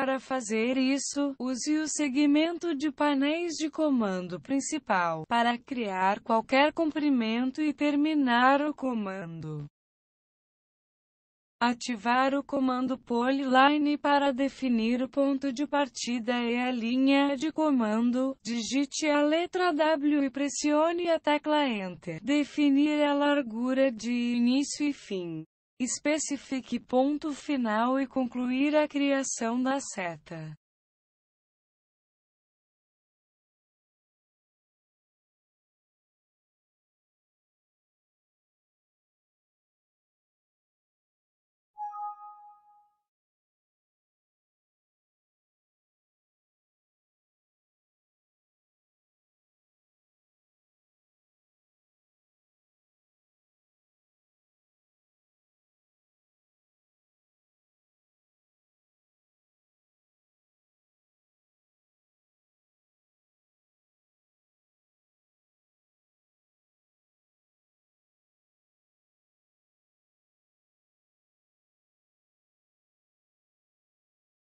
Para fazer isso, use o segmento de painéis de comando principal para criar qualquer comprimento e terminar o comando. Ativar o comando polyline para definir o ponto de partida e a linha de comando. Digite a letra W e pressione a tecla Enter. Definir a largura de início e fim especifique ponto final e concluir a criação da seta.